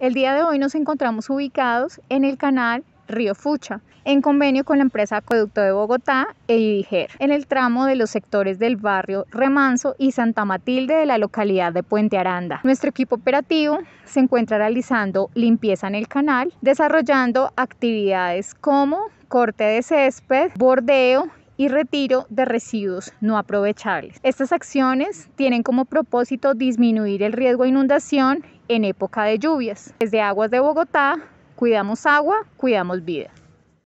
El día de hoy nos encontramos ubicados en el canal Río Fucha, en convenio con la empresa Acueducto de Bogotá e Iger, en el tramo de los sectores del barrio Remanso y Santa Matilde de la localidad de Puente Aranda. Nuestro equipo operativo se encuentra realizando limpieza en el canal, desarrollando actividades como corte de césped, bordeo, y retiro de residuos no aprovechables. Estas acciones tienen como propósito disminuir el riesgo de inundación en época de lluvias. Desde Aguas de Bogotá, cuidamos agua, cuidamos vida.